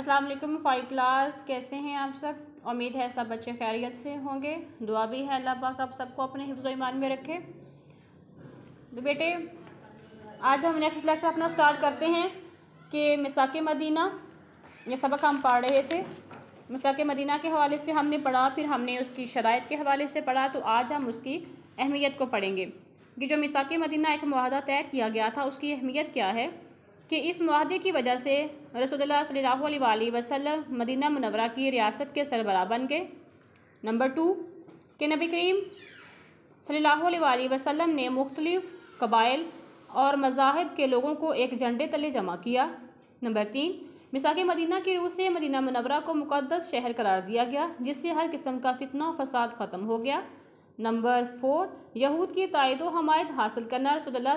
अस्सलाम वालेकुम five class कैसे हैं आप सब उम्मीद है सब बच्चे खैरियत से होंगे दुआ भी है अल्लाह पाक आप सबको अपने हिफ्ज़ ईमान में रखे तो बेटे आज हम नेक्स्ट लेक्चर अपना स्टार्ट करते हैं कि मिसाक मदीना ये सबक हम पढ़ रहे थे मिसाक मदीना के हवाले से हमने पढ़ा फिर हमने उसकी शरात के हवाले से पढ़ा तो आज हम उसकी अहमियत को पढ़ेंगे कि जो मिसाक मदीना एक माहदा तय किया गया था उसकी अहमियत क्या है कि इस माहदे की वजह से रसोल्ला सल्ला वसलम मदीना मनवरा की रियासत के सरबरा बन गए नंबर टू के नबी करीम सल्ला वसलम ने मुख्तलिफ़ कबाइल और मजाहब के लोगों को एक झंडे तले जमा किया नंबर तीन मिसाक मदीना की रूह से मदीना मनवरा को मुकदस शहर करार दिया गया जिससे हर किस्म का फितना फसाद ख़त्म हो गया नंबर फोर यहूद की तायद हमायत हासिल करना रसोल्ला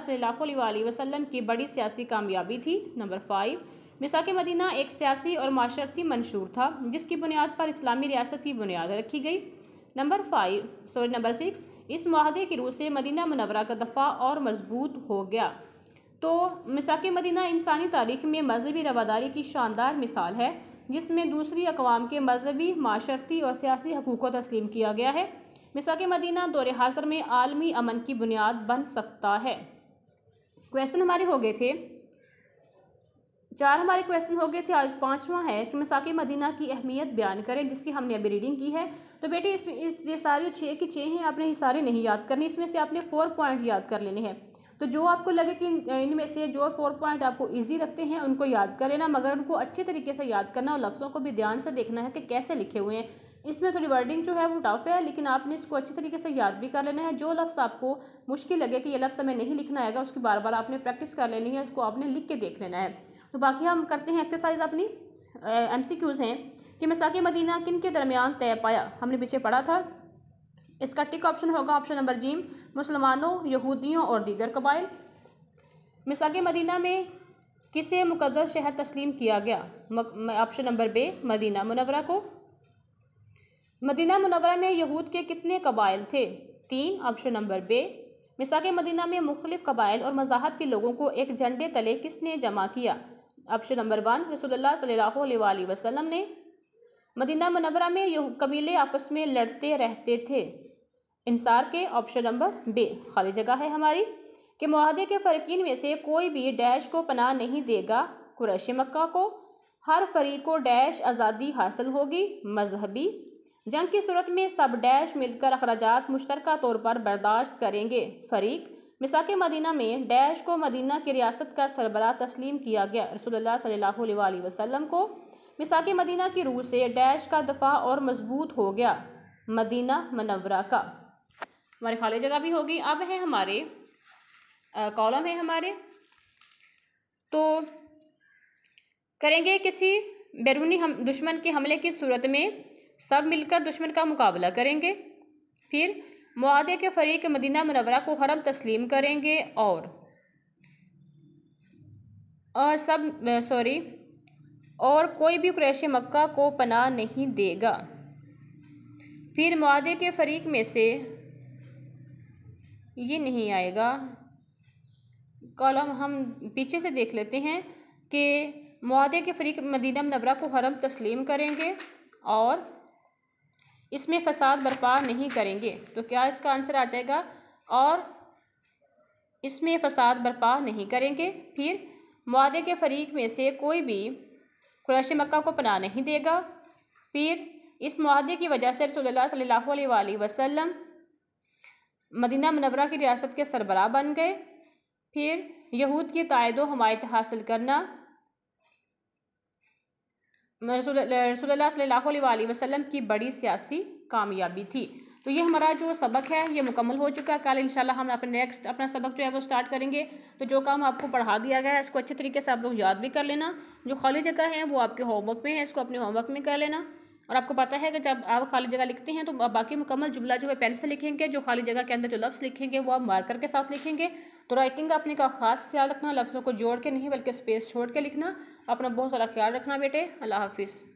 वसलम की बड़ी सियासी कामयाबी थी नंबर फाइव मिसाक मदीना एक सियासी और माशरती मंशूर था जिसकी बुनियाद पर इस्लामी रियासत की बुनियाद रखी गई number five sorry number six इस माहदे की रूह से मदीना मनवरा का दफ़ा और मजबूत हो गया तो मिसाक मदीना इंसानी तारीख में मजहबी रवादारी की शानदार मिसाल है जिसमें दूसरी अकवाम के मजहबी माशरती और सियासी हकूक़ को तस्लीम किया गया है मिसा के मदीना दौरे हाजिर में आलमी अमन की बुनियाद बन सकता है क्वेश्चन हमारे हो गए थे चार हमारे क्वेश्चन हो गए थे आज पांचवा है कि मिसाक मदीना की अहमियत बयान करें जिसकी हमने अभी रीडिंग की है तो बेटे इसमें इस ये सारे छः की छः हैं आपने ये सारे नहीं याद करने इसमें से आपने फोर पॉइंट याद कर लेने हैं तो जो आपको लगे कि इनमें से जो फोर पॉइंट आपको इजी लगते हैं उनको याद कर लेना मगर उनको अच्छे तरीके से याद करना और लफ्ज़ों को भी ध्यान से देखना है कि कैसे लिखे हुए हैं इसमें थोड़ी वर्डिंग जो है वो टफ है लेकिन आपने इसको अच्छे तरीके से याद भी कर लेना है जो लफ्स आपको मुश्किल लगे कि ये लफ्स हमें नहीं लिखना आएगा उसकी बार बार आपने प्रैक्टिस कर लेनी है उसको आपने लिख के देख लेना है तो बाकी हम करते हैं एक्सरसाइज अपनी एम सी क्यूज़ हैं कि मसाक मदीना किन के दरमियान तय पाया हमने पीछे पढ़ा था इसका टिक ऑप्शन होगा ऑप्शन नंबर जीम मुसलमानों यहूदियों और दीगर कबाइल मिसाक मदीना में किसे मुकदस शहर तस्लीम किया गया ऑप्शन नंबर बे मदीना मुनवरा को मदीना मुनवरा में यहूद के कितने कबाइल थे तीन ऑप्शन नंबर बे मिसा के मदीना में मुख्तलिफ कबाइल और मजाहब के लोगों को एक झंडे तले किसने जमा किया ऑप्शन नंबर वन रसोल्ला वसलम ने मदीना मुनवरा में यह कबीले आपस में लड़ते रहते थे इंसार के ऑप्शन नंबर बे खाली जगह है हमारी कि माहदे के फ़रकिन में से कोई भी डैश को पनाह नहीं देगा कुरैश मक्का को हर फरीक को डैश आज़ादी हासिल होगी मजहबी जंग की सूरत में सब डैश मिलकर अखराज मुश्तर तौर पर बर्दाश्त करेंगे फरीक मिसाक मदीना में डैश को मदीना की रियासत का सरबराह तस्लीम किया गया रसोल्ला सल्लल्लाहु को मिसाक मदीना की रूह से डैश का दफा और मजबूत हो गया मदीना मनवरा का हमारे खाली जगह भी होगी अब है हमारे कॉलम है हमारे तो करेंगे किसी बैरूनी हम दुश्मन के हमले की सूरत में सब मिलकर दुश्मन का मुकाबला करेंगे फिर मुआदे के फरीक मदीना मनवरा को हरम तस्लीम करेंगे और और सब सॉरी और कोई भी क्रैश मक्का को पनाह नहीं देगा फिर मुआदे के फरीक में से ये नहीं आएगा कॉलम हम पीछे से देख लेते हैं कि मुआदे के फरीक मदीना मनवरा को हरम तस्लीम करेंगे और इसमें फसाद बर्पा नहीं करेंगे तो क्या इसका आंसर आ जाएगा और इसमें फसाद बर्पा नहीं करेंगे फिर मादे के फरीक में से कोई भी कुरैश मक्का को पनाह नहीं देगा फिर इस माहे की वजह से रसोल्ला सल्ला वसम मदीना मनवरा की रियासत के सरबराह बन गए फिर यहूद की तायद हमायत हासिल करना रसोल्ला वसलम की बड़ी सियासी कामयाबी थी तो ये हमारा जो सबक है ये मुकम्मल हो चुका है कल इंशाल्लाह हम अपने नेक्स्ट अपना सबक जो है वो स्टार्ट करेंगे तो जो काम आपको पढ़ा दिया गया है इसको अच्छे तरीके से आप लोग याद भी कर लेना जो खाली जगह है वो आपके होमवर्क में है इसको अपने होमवर्क में कर लेना और आपको पता है कि जब आप खाली जगह लिखते हैं तो बाकी मुकम्मल जुमला जो है पेन से लिखेंगे जो खाली जगह के अंदर जो लफ्ज़ लिखेंगे वो आप मार्कर के साथ लिखेंगे तो राइटिंग का अपने का खास ख्याल रखना लफ्ज़ों को जोड़ के नहीं बल्कि स्पेस छोड़ के लिखना अपना बहुत सारा ख्याल रखना बेटे अल्लाह हाफिज़